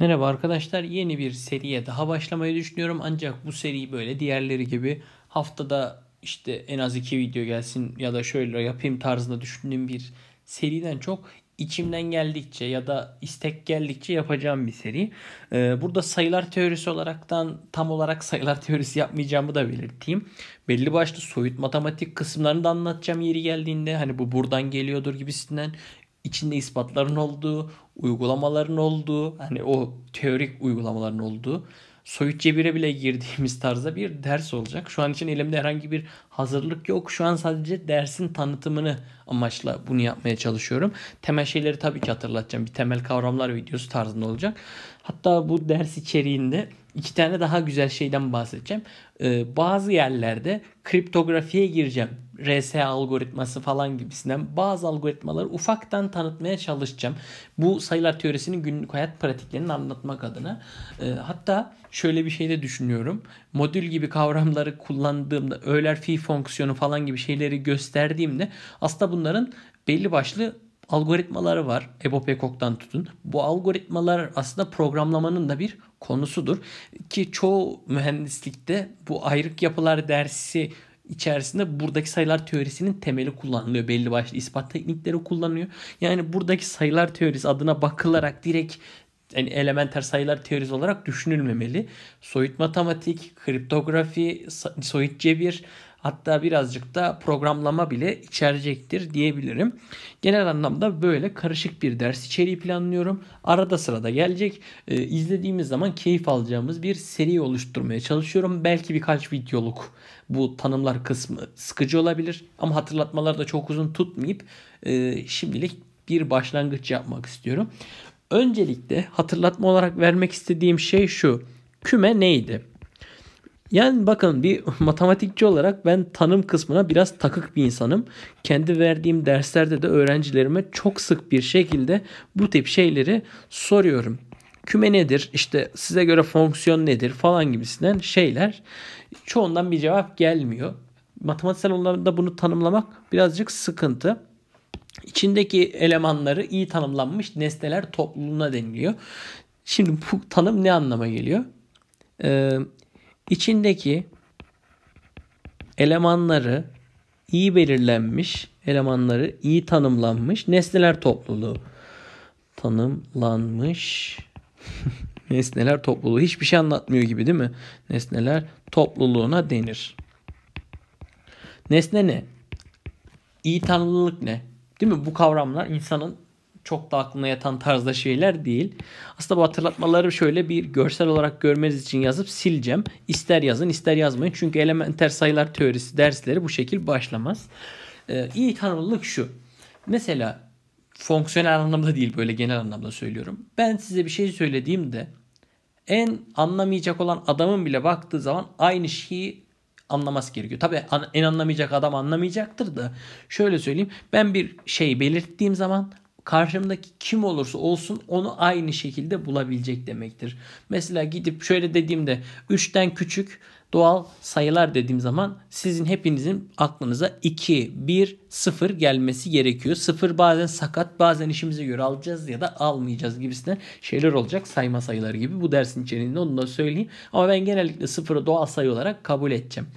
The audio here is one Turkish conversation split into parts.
Merhaba arkadaşlar. Yeni bir seriye daha başlamayı düşünüyorum. Ancak bu seri böyle diğerleri gibi haftada işte en az iki video gelsin ya da şöyle yapayım tarzında düşündüğüm bir seriden çok içimden geldikçe ya da istek geldikçe yapacağım bir seri. Ee, burada sayılar teorisi olaraktan tam olarak sayılar teorisi yapmayacağımı da belirteyim. Belli başlı soyut matematik kısımlarını da anlatacağım yeri geldiğinde. Hani bu buradan geliyordur gibisinden içinde ispatların olduğu, uygulamaların olduğu, hani o teorik uygulamaların olduğu soyut cebire bile girdiğimiz tarzda bir ders olacak. Şu an için elimde herhangi bir hazırlık yok. Şu an sadece dersin tanıtımını amaçla bunu yapmaya çalışıyorum. Temel şeyleri tabii ki hatırlatacağım. Bir temel kavramlar videosu tarzında olacak. Hatta bu ders içeriğinde iki tane daha güzel şeyden bahsedeceğim. Ee, bazı yerlerde kriptografiye gireceğim. RSA algoritması falan gibisinden bazı algoritmaları ufaktan tanıtmaya çalışacağım. Bu sayılar teorisinin günlük hayat pratiklerini anlatmak adına. E, hatta şöyle bir şey de düşünüyorum. Modül gibi kavramları kullandığımda Euler Phi fonksiyonu falan gibi şeyleri gösterdiğimde aslında bunların belli başlı algoritmaları var. Ebo tutun. Bu algoritmalar aslında programlamanın da bir konusudur. Ki çoğu mühendislikte bu ayrık yapılar dersi içerisinde buradaki sayılar teorisinin temeli kullanılıyor. Belli başlı ispat teknikleri kullanıyor. Yani buradaki sayılar teorisi adına bakılarak direkt yani elementer sayılar teorisi olarak düşünülmemeli. Soyut matematik, kriptografi, soyut cebir, hatta birazcık da programlama bile içerecektir diyebilirim. Genel anlamda böyle karışık bir ders içeriği planlıyorum. Arada sırada gelecek. E, izlediğimiz zaman keyif alacağımız bir seri oluşturmaya çalışıyorum. Belki birkaç videoluk bu tanımlar kısmı sıkıcı olabilir ama hatırlatmalar da çok uzun tutmayıp e, şimdilik bir başlangıç yapmak istiyorum. Öncelikle hatırlatma olarak vermek istediğim şey şu. Küme neydi? Yani bakın bir matematikçi olarak ben tanım kısmına biraz takık bir insanım. Kendi verdiğim derslerde de öğrencilerime çok sık bir şekilde bu tip şeyleri soruyorum. Küme nedir? İşte size göre fonksiyon nedir falan gibisinden şeyler. Çoğundan bir cevap gelmiyor. Matematiksel anlamda bunu tanımlamak birazcık sıkıntı. İçindeki elemanları iyi tanımlanmış nesneler topluluğuna deniliyor. Şimdi bu tanım ne anlama geliyor? Ee, içindeki elemanları iyi belirlenmiş, elemanları iyi tanımlanmış nesneler topluluğu. Tanımlanmış nesneler topluluğu. Hiçbir şey anlatmıyor gibi değil mi? Nesneler topluluğuna denir. Nesne ne? İyi tanımlılık ne? Değil mi? Bu kavramlar insanın çok da aklına yatan tarzda şeyler değil. Aslında bu hatırlatmaları şöyle bir görsel olarak görmeniz için yazıp sileceğim. İster yazın ister yazmayın. Çünkü elementer sayılar teorisi dersleri bu şekil başlamaz. Ee, iyi tanımlılık şu. Mesela fonksiyonel anlamda değil böyle genel anlamda söylüyorum. Ben size bir şey söylediğimde en anlamayacak olan adamın bile baktığı zaman aynı şeyi anlaması gerekiyor. Tabii en anlamayacak adam anlamayacaktır da şöyle söyleyeyim. Ben bir şey belirttiğim zaman karşımdaki kim olursa olsun onu aynı şekilde bulabilecek demektir. Mesela gidip şöyle dediğimde 3'ten küçük doğal sayılar dediğim zaman sizin hepinizin aklınıza 2, 1, 0 gelmesi gerekiyor. 0 bazen sakat bazen işimize göre alacağız ya da almayacağız gibisinden şeyler olacak sayma sayıları gibi. Bu dersin içeriğinde onu da söyleyeyim. Ama ben genellikle 0'ı doğal sayı olarak kabul edeceğim.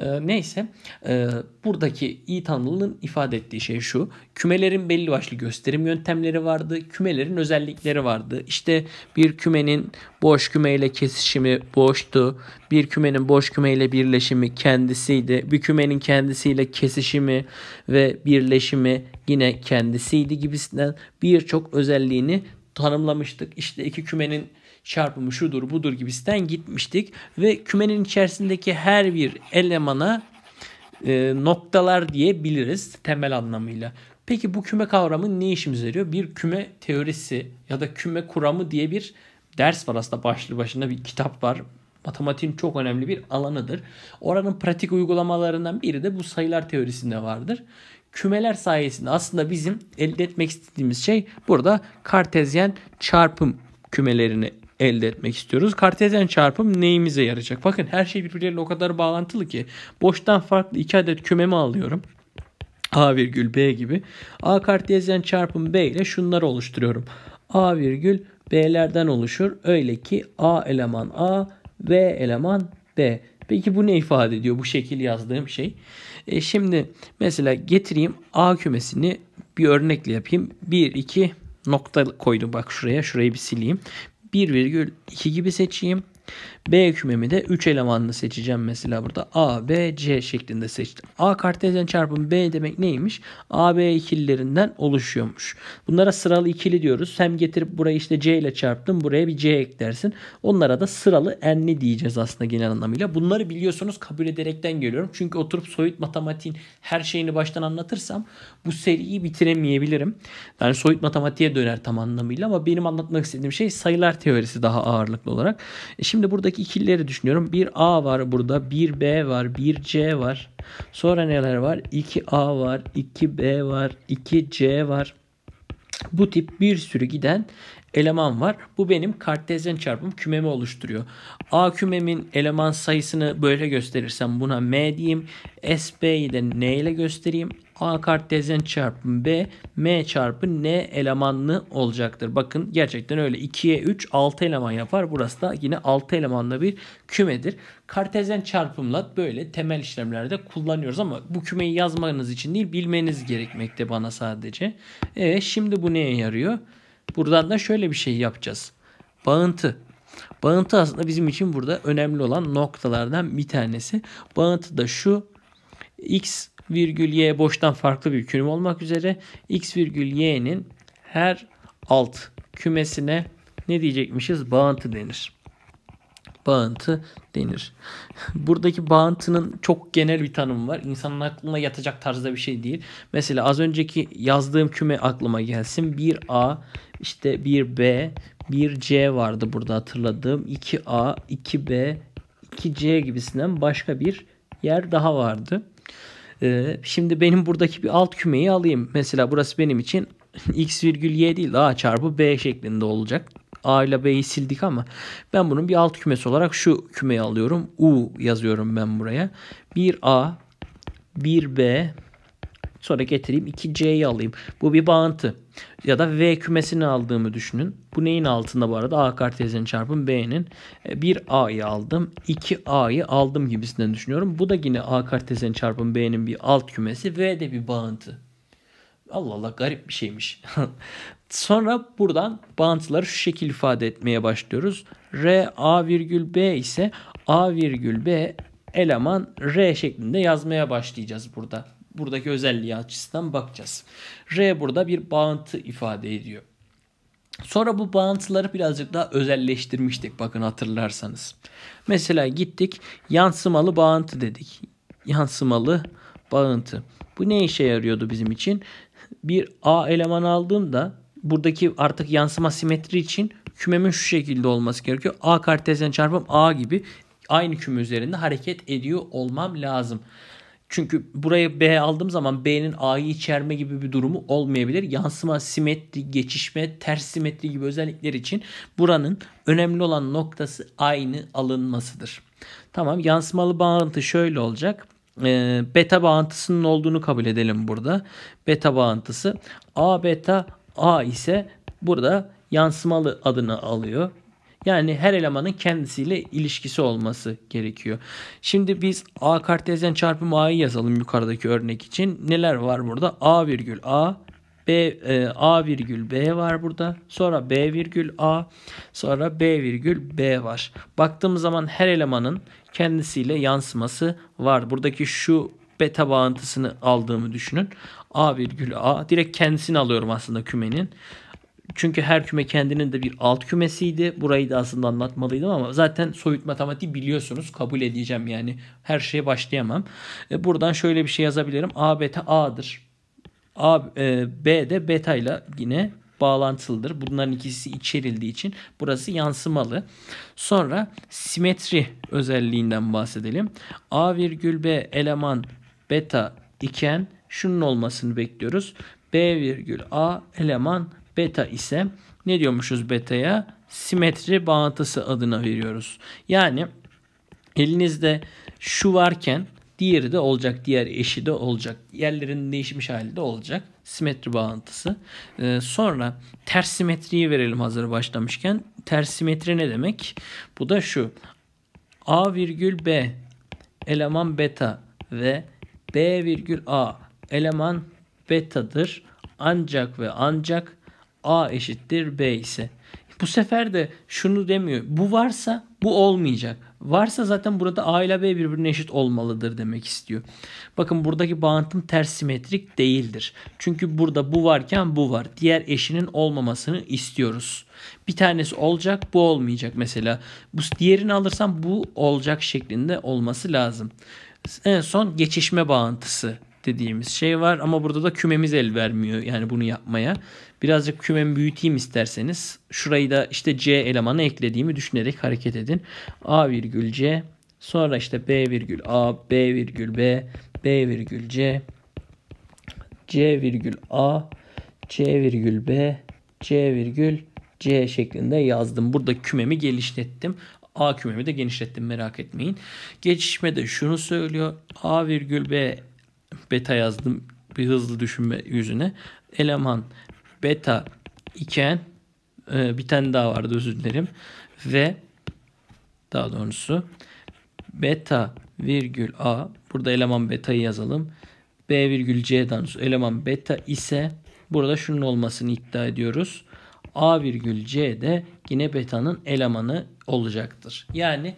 E, neyse e, buradaki iyi tanımlılığın ifade ettiği şey şu. Kümelerin belli başlı gösterim yöntemleri vardı. Kümelerin özellikleri vardı. İşte bir kümenin boş kümeyle kesişimi boştu. Bir kümenin boş kümeyle birleşimi kendisiydi. Bir kümenin kendisiyle kesişimi ve birleşimi yine kendisiydi gibisinden birçok özelliğini tanımlamıştık. İşte iki kümenin çarpımı şudur budur gibisinden gitmiştik. Ve kümenin içerisindeki her bir elemana e, noktalar diyebiliriz temel anlamıyla. Peki bu küme kavramı ne işimize yarıyor? Bir küme teorisi ya da küme kuramı diye bir ders var aslında başlı başına bir kitap var. Matematiğin çok önemli bir alanıdır. Oranın pratik uygulamalarından biri de bu sayılar teorisinde vardır. Kümeler sayesinde aslında bizim elde etmek istediğimiz şey burada kartezyen çarpım kümelerini elde etmek istiyoruz. Kartezyen çarpım neyimize yarayacak? Bakın her şey birbirleriyle o kadar bağlantılı ki boştan farklı iki adet kümemi alıyorum. A virgül B gibi. A kartezyen çarpım B ile şunları oluşturuyorum. A virgül B'lerden oluşur. Öyle ki A eleman A, B eleman B. Peki bu ne ifade ediyor bu şekil yazdığım şey? E şimdi mesela getireyim A kümesini bir örnekle yapayım. 1, 2 nokta koydum bak şuraya. Şurayı bir sileyim. 1,2 gibi seçeyim. B kümemi de 3 elemanını seçeceğim mesela burada. A, B, C şeklinde seçtim. A kartezyen çarpım B demek neymiş? A, B ikililerinden oluşuyormuş. Bunlara sıralı ikili diyoruz. Hem getirip burayı işte C ile çarptım. Buraya bir C eklersin. Onlara da sıralı enli diyeceğiz aslında genel anlamıyla. Bunları biliyorsunuz kabul ederekten geliyorum. Çünkü oturup soyut matematiğin her şeyini baştan anlatırsam bu seriyi bitiremeyebilirim. Yani soyut matematiğe döner tam anlamıyla ama benim anlatmak istediğim şey sayılar teorisi daha ağırlıklı olarak. E şimdi Şimdi buradaki ikilileri düşünüyorum. Bir A var burada, bir B var, bir C var. Sonra neler var? İki a var, iki b var, iki c var. Bu tip bir sürü giden eleman var. Bu benim kartezyen çarpım kümemi oluşturuyor. A kümemin eleman sayısını böyle gösterirsem buna M diyeyim. SB'yi de N ile göstereyim. A kartezyen dezen çarpı B M çarpı N elemanlı olacaktır. Bakın gerçekten öyle 2'ye 3 6 eleman yapar. Burası da yine 6 elemanlı bir kümedir. Kartezyen çarpımla böyle temel işlemlerde kullanıyoruz ama bu kümeyi yazmanız için değil bilmeniz gerekmekte bana sadece. Evet şimdi bu neye yarıyor? Buradan da şöyle bir şey yapacağız. Bağıntı. Bağıntı aslında bizim için burada önemli olan noktalardan bir tanesi. Bağıntı da şu x virgül y boştan farklı bir kürüm olmak üzere x virgül y'nin her alt kümesine ne diyecekmişiz? Bağıntı denir. Bağıntı denir. Buradaki bağıntının çok genel bir tanımı var. İnsanın aklına yatacak tarzda bir şey değil. Mesela az önceki yazdığım küme aklıma gelsin. 1A, işte 1B, 1C vardı burada hatırladığım. 2A, 2B, 2C gibisinden başka bir yer daha vardı. Ee, şimdi benim buradaki bir alt kümeyi alayım. Mesela burası benim için x virgül y değil a çarpı b şeklinde olacak. A ile B'yi sildik ama ben bunun bir alt kümesi olarak şu kümeyi alıyorum. U yazıyorum ben buraya. 1A, 1B, sonra getireyim 2C'yi alayım. Bu bir bağıntı ya da V kümesini aldığımı düşünün. Bu neyin altında bu arada? A kartezyen çarpım B'nin. 1A'yı e, aldım. 2A'yı aldım gibisinden düşünüyorum. Bu da yine A kartezyen çarpım B'nin bir alt kümesi. V de bir bağıntı. Allah Allah garip bir şeymiş. Sonra buradan bağıntıları şu şekil ifade etmeye başlıyoruz. R A virgül B ise A virgül B eleman R şeklinde yazmaya başlayacağız burada buradaki özelliği açısından bakacağız. R burada bir bağıntı ifade ediyor. Sonra bu bağıntıları birazcık daha özelleştirmiştik bakın hatırlarsanız. Mesela gittik yansımalı bağıntı dedik. Yansımalı bağıntı. Bu ne işe yarıyordu bizim için? Bir A eleman aldığımda buradaki artık yansıma simetri için kümemin şu şekilde olması gerekiyor. A kartezyen çarpım A gibi aynı küme üzerinde hareket ediyor olmam lazım. Çünkü buraya B aldığım zaman B'nin A'yı içerme gibi bir durumu olmayabilir. Yansıma, simetri, geçişme, ters simetri gibi özellikler için buranın önemli olan noktası aynı alınmasıdır. Tamam yansımalı bağıntı şöyle olacak. E, beta bağıntısının olduğunu kabul edelim burada. Beta bağıntısı A beta A ise burada yansımalı adını alıyor. Yani her elemanın kendisiyle ilişkisi olması gerekiyor. Şimdi biz A kartezyen çarpımı A'yı yazalım yukarıdaki örnek için. Neler var burada? A virgül A B e, A virgül B var burada. Sonra B virgül A. Sonra B virgül B var. Baktığımız zaman her elemanın kendisiyle yansıması var. Buradaki şu beta bağıntısını aldığımı düşünün. A virgül A. Direkt kendisini alıyorum aslında kümenin. Çünkü her küme kendinin de bir alt kümesiydi. Burayı da aslında anlatmalıydım ama zaten soyut matematik biliyorsunuz. Kabul edeceğim yani. Her şeye başlayamam. E, buradan şöyle bir şey yazabilirim. A beta A'dır. A, e, B de beta ile yine bağlantılıdır. Bunların ikisi içerildiği için burası yansımalı. Sonra simetri özelliğinden bahsedelim. A virgül B eleman beta iken şunun olmasını bekliyoruz. B virgül A eleman Beta ise ne diyormuşuz beta'ya? Simetri bağıntısı adına veriyoruz. Yani elinizde şu varken diğeri de olacak. Diğer eşi de olacak. Yerlerin değişmiş hali de olacak. Simetri bağıntısı. Ee, sonra ters simetriyi verelim hazır başlamışken. Ters simetri ne demek? Bu da şu. A virgül B eleman beta ve B virgül A eleman betadır. Ancak ve ancak A eşittir B ise. Bu sefer de şunu demiyor. Bu varsa bu olmayacak. Varsa zaten burada A ile B birbirine eşit olmalıdır demek istiyor. Bakın buradaki bağıntım ters simetrik değildir. Çünkü burada bu varken bu var. Diğer eşinin olmamasını istiyoruz. Bir tanesi olacak bu olmayacak mesela. Bu diğerini alırsam bu olacak şeklinde olması lazım. En son geçişme bağıntısı dediğimiz şey var ama burada da kümemiz el vermiyor yani bunu yapmaya. Birazcık kümemi büyüteyim isterseniz şurayı da işte C elemanı eklediğimi düşünerek hareket edin. A virgül C sonra işte B virgül A, B virgül B, B virgül C, C virgül A, C virgül B, C virgül C şeklinde yazdım. Burada kümemi geliştirdim. A kümemi de genişlettim merak etmeyin. Geçişme de şunu söylüyor. A virgül B beta yazdım bir hızlı düşünme yüzüne. Eleman beta iken e, bir tane daha vardı özür dilerim. Ve daha doğrusu beta virgül a burada eleman beta'yı yazalım. B virgül c C'den eleman beta ise burada şunun olmasını iddia ediyoruz. A virgül C de yine beta'nın elemanı olacaktır. Yani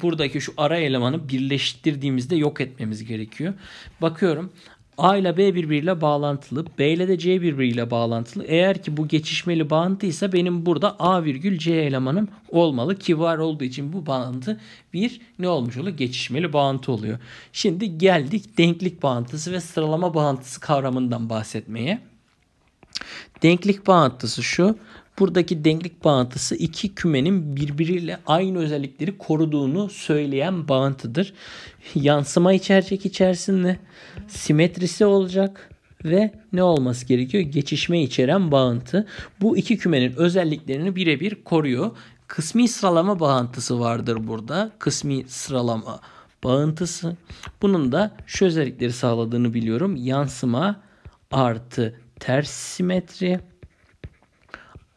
buradaki şu ara elemanı birleştirdiğimizde yok etmemiz gerekiyor. Bakıyorum A ile B birbiriyle bağlantılı. B ile de C birbiriyle bağlantılı. Eğer ki bu geçişmeli bağıntıysa benim burada A virgül C elemanım olmalı. Ki var olduğu için bu bağıntı bir ne olmuş oluyor? Geçişmeli bağıntı oluyor. Şimdi geldik denklik bağıntısı ve sıralama bağıntısı kavramından bahsetmeye. Denklik bağıntısı şu buradaki denklik bağıntısı iki kümenin birbiriyle aynı özellikleri koruduğunu söyleyen bağıntıdır. Yansıma içercek içerisinde simetrisi olacak ve ne olması gerekiyor? Geçişme içeren bağıntı. Bu iki kümenin özelliklerini birebir koruyor. Kısmi sıralama bağıntısı vardır burada. Kısmi sıralama bağıntısı. Bunun da şu özellikleri sağladığını biliyorum. Yansıma artı ters simetri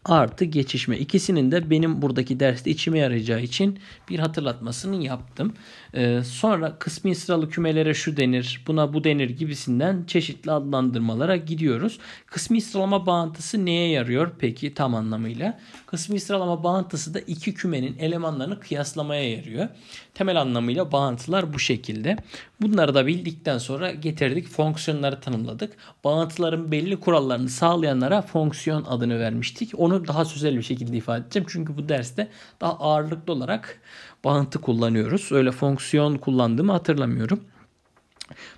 artı geçişme. İkisinin de benim buradaki derste içime yarayacağı için bir hatırlatmasını yaptım. Ee, sonra kısmi sıralı kümelere şu denir, buna bu denir gibisinden çeşitli adlandırmalara gidiyoruz. Kısmi sıralama bağıntısı neye yarıyor peki tam anlamıyla? Kısmi sıralama bağıntısı da iki kümenin elemanlarını kıyaslamaya yarıyor. Temel anlamıyla bağıntılar bu şekilde. Bunları da bildikten sonra getirdik fonksiyonları tanımladık. Bağıntıların belli kurallarını sağlayanlara fonksiyon adını vermiştik. Onu daha sözel bir şekilde ifade edeceğim. Çünkü bu derste daha ağırlıklı olarak bağıntı kullanıyoruz. Öyle fonksiyon kullandığımı hatırlamıyorum.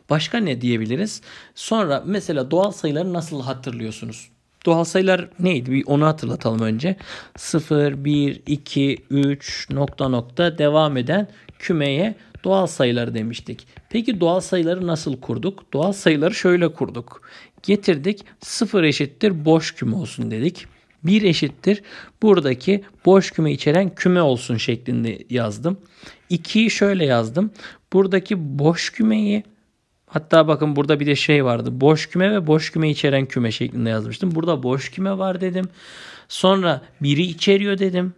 Başka ne diyebiliriz? Sonra mesela doğal sayıları nasıl hatırlıyorsunuz? Doğal sayılar neydi? Bir onu hatırlatalım önce. 0, 1, 2, 3, nokta nokta devam eden kümeye doğal sayılar demiştik. Peki doğal sayıları nasıl kurduk? Doğal sayıları şöyle kurduk. Getirdik 0 eşittir boş küme olsun dedik. 1 eşittir. Buradaki boş küme içeren küme olsun şeklinde yazdım. 2'yi şöyle yazdım. Buradaki boş kümeyi hatta bakın burada bir de şey vardı. Boş küme ve boş küme içeren küme şeklinde yazmıştım. Burada boş küme var dedim. Sonra biri içeriyor dedim.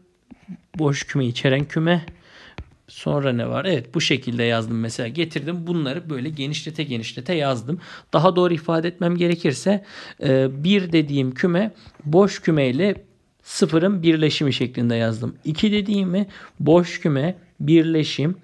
Boş küme içeren küme. Sonra ne var? Evet bu şekilde yazdım mesela getirdim bunları böyle genişlete genişlete yazdım. Daha doğru ifade etmem gerekirse e, bir dediğim küme boş küme ile sıfırın birleşimi şeklinde yazdım. 2 dediğimi boş küme birleşim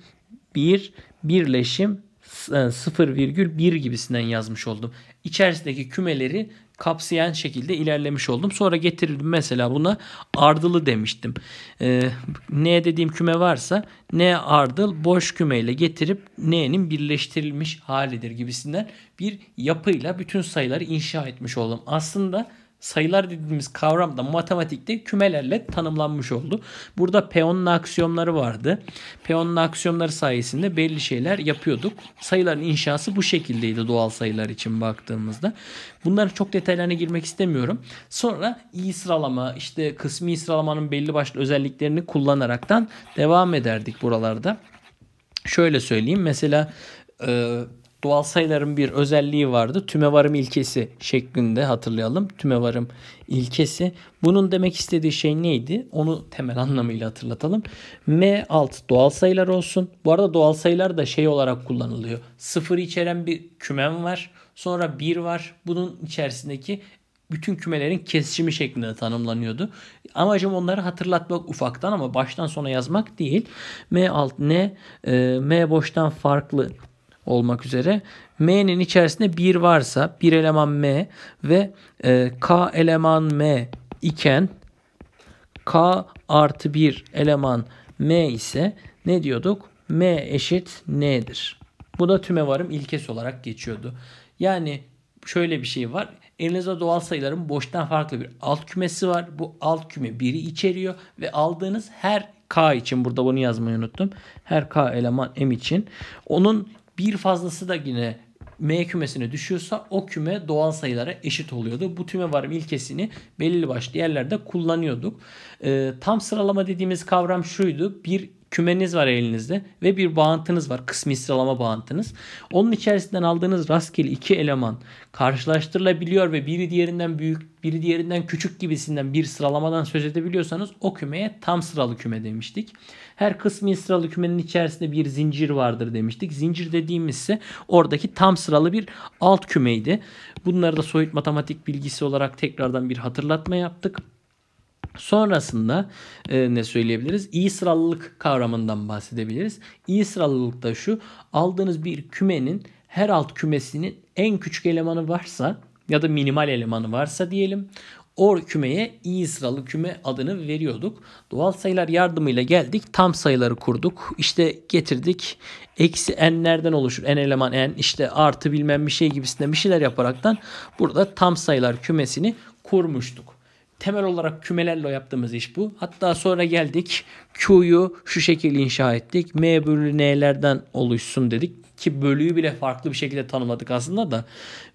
1 bir, birleşim 0,1 e, gibisinden yazmış oldum. İçerisindeki kümeleri kapsayan şekilde ilerlemiş oldum. Sonra getirdim mesela buna ardılı demiştim. Ee, N dediğim küme varsa ne ardıl boş kümeyle getirip N'nin birleştirilmiş halidir gibisinden bir yapıyla bütün sayıları inşa etmiş oldum. Aslında sayılar dediğimiz kavram da matematikte kümelerle tanımlanmış oldu. Burada Peon'un aksiyomları vardı. Peon'un aksiyomları sayesinde belli şeyler yapıyorduk. Sayıların inşası bu şekildeydi doğal sayılar için baktığımızda. Bunların çok detaylarına girmek istemiyorum. Sonra iyi sıralama, işte kısmi sıralamanın belli başlı özelliklerini kullanaraktan devam ederdik buralarda. Şöyle söyleyeyim. Mesela e, doğal sayıların bir özelliği vardı. Tümevarım ilkesi şeklinde hatırlayalım. Tümevarım ilkesi. Bunun demek istediği şey neydi? Onu temel anlamıyla hatırlatalım. M alt doğal sayılar olsun. Bu arada doğal sayılar da şey olarak kullanılıyor. Sıfır içeren bir kümen var. Sonra bir var. Bunun içerisindeki bütün kümelerin kesişimi şeklinde tanımlanıyordu. Amacım onları hatırlatmak ufaktan ama baştan sona yazmak değil. M alt ne? E, M boştan farklı olmak üzere M'nin içerisinde 1 varsa bir eleman M ve e, K eleman M iken K artı 1 eleman M ise ne diyorduk? M eşit N'dir. Bu da tümevarım ilkesi olarak geçiyordu. Yani şöyle bir şey var. Elinizde doğal sayıların boştan farklı bir alt kümesi var. Bu alt küme 1'i içeriyor ve aldığınız her K için burada bunu yazmayı unuttum. Her K eleman M için. Onun bir fazlası da yine M kümesine düşüyorsa o küme doğal sayılara eşit oluyordu. Bu tüme varım ilkesini belirli başlı yerlerde kullanıyorduk. E, tam sıralama dediğimiz kavram şuydu. Bir kümeniz var elinizde ve bir bağıntınız var. Kısmi sıralama bağıntınız. Onun içerisinden aldığınız rastgele iki eleman karşılaştırılabiliyor ve biri diğerinden büyük, biri diğerinden küçük gibisinden bir sıralamadan söz edebiliyorsanız o kümeye tam sıralı küme demiştik. Her kısmi sıralı kümenin içerisinde bir zincir vardır demiştik. Zincir dediğimiz ise oradaki tam sıralı bir alt kümeydi. Bunları da soyut matematik bilgisi olarak tekrardan bir hatırlatma yaptık. Sonrasında e, ne söyleyebiliriz? İyi sıralılık kavramından bahsedebiliriz. İyi sıralılık da şu. Aldığınız bir kümenin her alt kümesinin en küçük elemanı varsa ya da minimal elemanı varsa diyelim. O kümeye iyi sıralı küme adını veriyorduk. Doğal sayılar yardımıyla geldik. Tam sayıları kurduk. İşte getirdik. Eksi n'lerden oluşur. N eleman n işte artı bilmem bir şey gibisinden bir şeyler yaparaktan burada tam sayılar kümesini kurmuştuk. Temel olarak kümelerle yaptığımız iş bu. Hatta sonra geldik Q'yu şu şekilde inşa ettik. M bölü N'lerden oluşsun dedik. Ki bölüyü bile farklı bir şekilde tanımladık aslında da.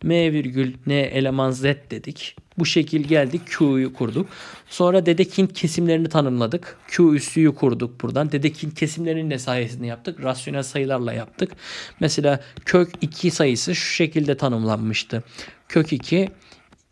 M virgül N eleman Z dedik. Bu şekil geldik Q'yu kurduk. Sonra Dedekind kesimlerini tanımladık. Q üssüyü kurduk buradan. Dedekind kesimlerinin ne sayesinde yaptık? Rasyonel sayılarla yaptık. Mesela kök 2 sayısı şu şekilde tanımlanmıştı. Kök 2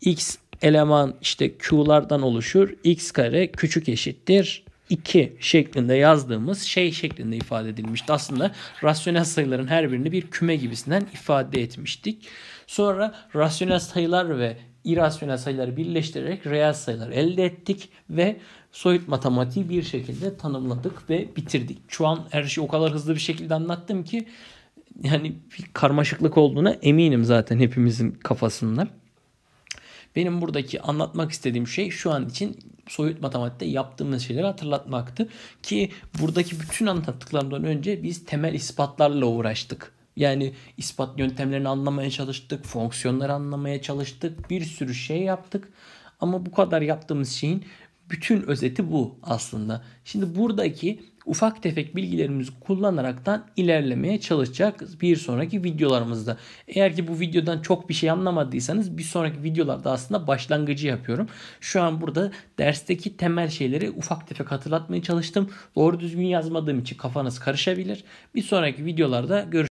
x eleman işte Q'lardan oluşur. X kare küçük eşittir 2 şeklinde yazdığımız şey şeklinde ifade edilmişti. Aslında rasyonel sayıların her birini bir küme gibisinden ifade etmiştik. Sonra rasyonel sayılar ve irrasyonel sayıları birleştirerek reel sayılar elde ettik ve soyut matematiği bir şekilde tanımladık ve bitirdik. Şu an her şeyi o kadar hızlı bir şekilde anlattım ki yani bir karmaşıklık olduğuna eminim zaten hepimizin kafasında. Benim buradaki anlatmak istediğim şey şu an için soyut matematikte yaptığımız şeyleri hatırlatmaktı. Ki buradaki bütün anlattıklarımdan önce biz temel ispatlarla uğraştık. Yani ispat yöntemlerini anlamaya çalıştık, fonksiyonları anlamaya çalıştık, bir sürü şey yaptık. Ama bu kadar yaptığımız şeyin bütün özeti bu aslında. Şimdi buradaki ufak tefek bilgilerimizi kullanaraktan ilerlemeye çalışacak bir sonraki videolarımızda. Eğer ki bu videodan çok bir şey anlamadıysanız bir sonraki videolarda aslında başlangıcı yapıyorum. Şu an burada dersteki temel şeyleri ufak tefek hatırlatmaya çalıştım. Doğru düzgün yazmadığım için kafanız karışabilir. Bir sonraki videolarda görüşürüz.